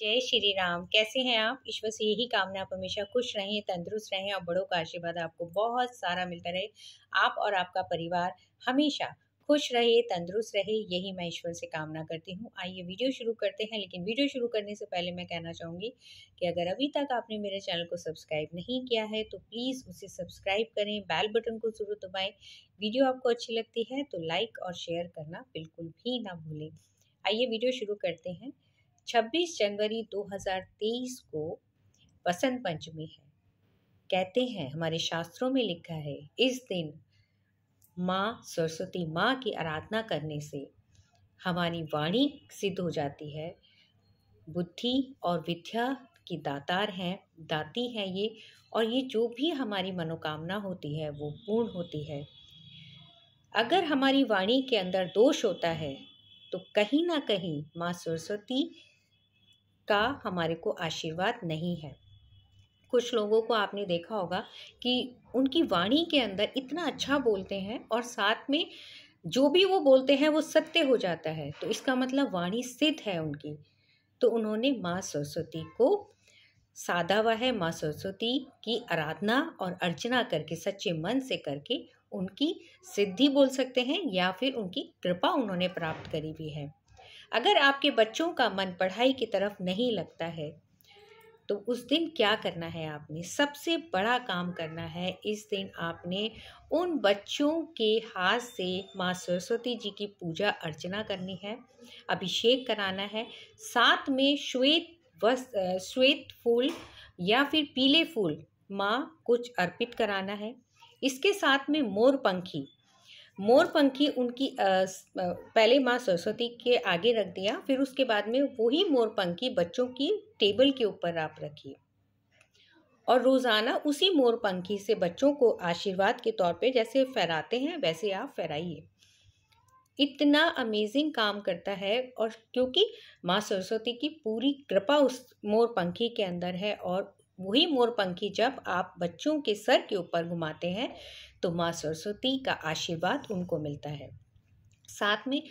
जय श्री राम कैसे हैं आप ईश्वर से यही कामना आप हमेशा खुश रहें तंदुरुस्त रहें और बड़ों का आशीर्वाद आपको बहुत सारा मिलता रहे आप और आपका परिवार हमेशा खुश रहे तंदुरुस्त रहे यही मैं ईश्वर से कामना करती हूँ आइए वीडियो शुरू करते हैं लेकिन वीडियो शुरू करने से पहले मैं कहना चाहूँगी कि अगर अभी तक आपने मेरे चैनल को सब्सक्राइब नहीं किया है तो प्लीज़ उसे सब्सक्राइब करें बैल बटन को ज़रूर दबाएँ वीडियो आपको अच्छी लगती है तो लाइक और शेयर करना बिल्कुल भी ना भूलें आइए वीडियो शुरू करते हैं 26 जनवरी 2023 को बसंत पंचमी है कहते हैं हमारे शास्त्रों में लिखा है इस दिन माँ सरस्वती माँ की आराधना करने से हमारी वाणी सिद्ध हो जाती है बुद्धि और विद्या की दातार हैं दाती हैं ये और ये जो भी हमारी मनोकामना होती है वो पूर्ण होती है अगर हमारी वाणी के अंदर दोष होता है तो कहीं ना कहीं माँ सरस्वती का हमारे को आशीर्वाद नहीं है कुछ लोगों को आपने देखा होगा कि उनकी वाणी के अंदर इतना अच्छा बोलते हैं और साथ में जो भी वो बोलते हैं वो सत्य हो जाता है तो इसका मतलब वाणी सिद्ध है उनकी तो उन्होंने माँ सरस्वती को सादा वह है माँ सरस्वती की आराधना और अर्चना करके सच्चे मन से करके उनकी सिद्धि बोल सकते हैं या फिर उनकी कृपा उन्होंने प्राप्त करी भी है अगर आपके बच्चों का मन पढ़ाई की तरफ नहीं लगता है तो उस दिन क्या करना है आपने सबसे बड़ा काम करना है इस दिन आपने उन बच्चों के हाथ से माँ सरस्वती जी की पूजा अर्चना करनी है अभिषेक कराना है साथ में श्वेत वस्त्र श्वेत फूल या फिर पीले फूल माँ कुछ अर्पित कराना है इसके साथ में मोर पंखी मोर पंखी उनकी पहले माँ सरस्वती के आगे रख दिया फिर उसके बाद में वही मोर पंखी बच्चों की टेबल के ऊपर आप रखिए और रोज़ाना उसी मोर पंखी से बच्चों को आशीर्वाद के तौर पे जैसे फहराते हैं वैसे आप फहराइए इतना अमेजिंग काम करता है और क्योंकि माँ सरस्वती की पूरी कृपा उस मोर पंखी के अंदर है और वही मोर पंखी जब आप बच्चों के सर के ऊपर घुमाते हैं तो माँ सरस्वती का आशीर्वाद उनको मिलता है साथ में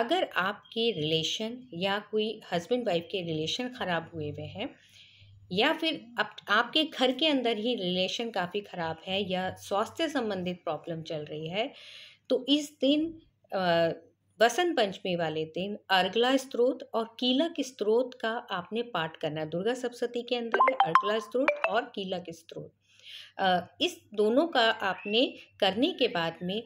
अगर आपके रिलेशन या कोई हस्बैंड वाइफ के रिलेशन ख़राब हुए हुए हैं या फिर आप, आपके घर के अंदर ही रिलेशन काफ़ी ख़राब है या स्वास्थ्य संबंधित प्रॉब्लम चल रही है तो इस दिन बसंत पंचमी वाले दिन अर्गला स्त्रोत और कीलक स्त्रोत का आपने पाठ करना है दुर्गा सप्तती के अंदर है अर्गला स्त्रोत और कीलक स्त्रोत इस दोनों का आपने करने के बाद में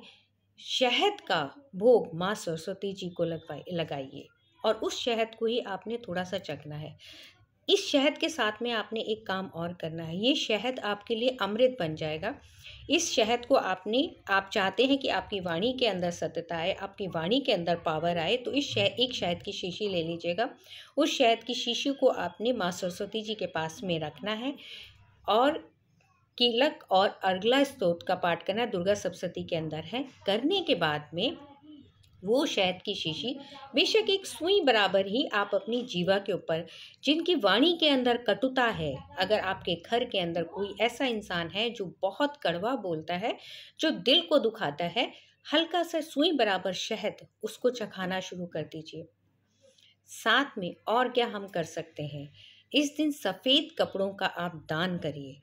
शहद का भोग माँ सरस्वती जी को लगवाए लगाइए और उस शहद को ही आपने थोड़ा सा चखना है इस शहद के साथ में आपने एक काम और करना है ये शहद आपके लिए अमृत बन जाएगा इस शहद को आपने आप चाहते हैं कि आपकी वाणी के अंदर सत्यता आए आपकी वाणी के अंदर पावर आए तो इस शह एक शहद की शीशी ले लीजिएगा उस शहद की शीशी को आपने माँ सरस्वती जी के पास में रखना है और कीलक और अर्गला स्त्रोत का पाठ करना दुर्गा सप्तती के अंदर है करने के बाद में वो शहद की शीशी बेशक एक सुई बराबर ही आप अपनी जीवा के ऊपर जिनकी वाणी के अंदर कटुता है अगर आपके घर के अंदर कोई ऐसा इंसान है जो बहुत कड़वा बोलता है जो दिल को दुखाता है हल्का सा सुई बराबर शहद उसको चखाना शुरू कर दीजिए साथ में और क्या हम कर सकते हैं इस दिन सफ़ेद कपड़ों का आप दान करिए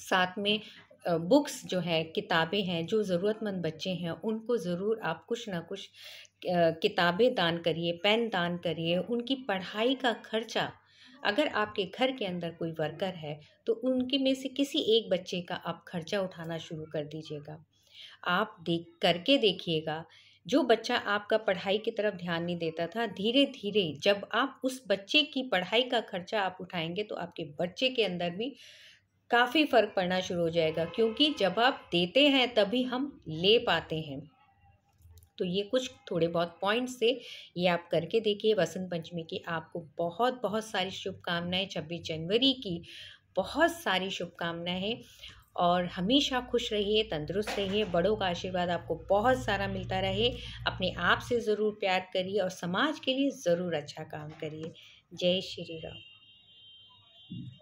साथ में बुक्स जो है किताबें हैं जो ज़रूरतमंद बच्चे हैं उनको ज़रूर आप कुछ ना कुछ किताबें दान करिए पेन दान करिए उनकी पढ़ाई का खर्चा अगर आपके घर के अंदर कोई वर्कर है तो उनके में से किसी एक बच्चे का आप खर्चा उठाना शुरू कर दीजिएगा आप देख करके देखिएगा जो बच्चा आपका पढ़ाई की तरफ ध्यान नहीं देता था धीरे धीरे जब आप उस बच्चे की पढ़ाई का खर्चा आप उठाएंगे तो आपके बच्चे के अंदर भी काफ़ी फ़र्क पड़ना शुरू हो जाएगा क्योंकि जब आप देते हैं तभी हम ले पाते हैं तो ये कुछ थोड़े बहुत पॉइंट्स से ये आप करके देखिए वसंत पंचमी की आपको बहुत बहुत सारी शुभकामनाएं छब्बीस जनवरी की बहुत सारी शुभकामनाएं और हमेशा खुश रहिए तंदुरुस्त रहिए बड़ों का आशीर्वाद आपको बहुत सारा मिलता रहे अपने आप से ज़रूर प्यार करिए और समाज के लिए ज़रूर अच्छा काम करिए जय श्री राम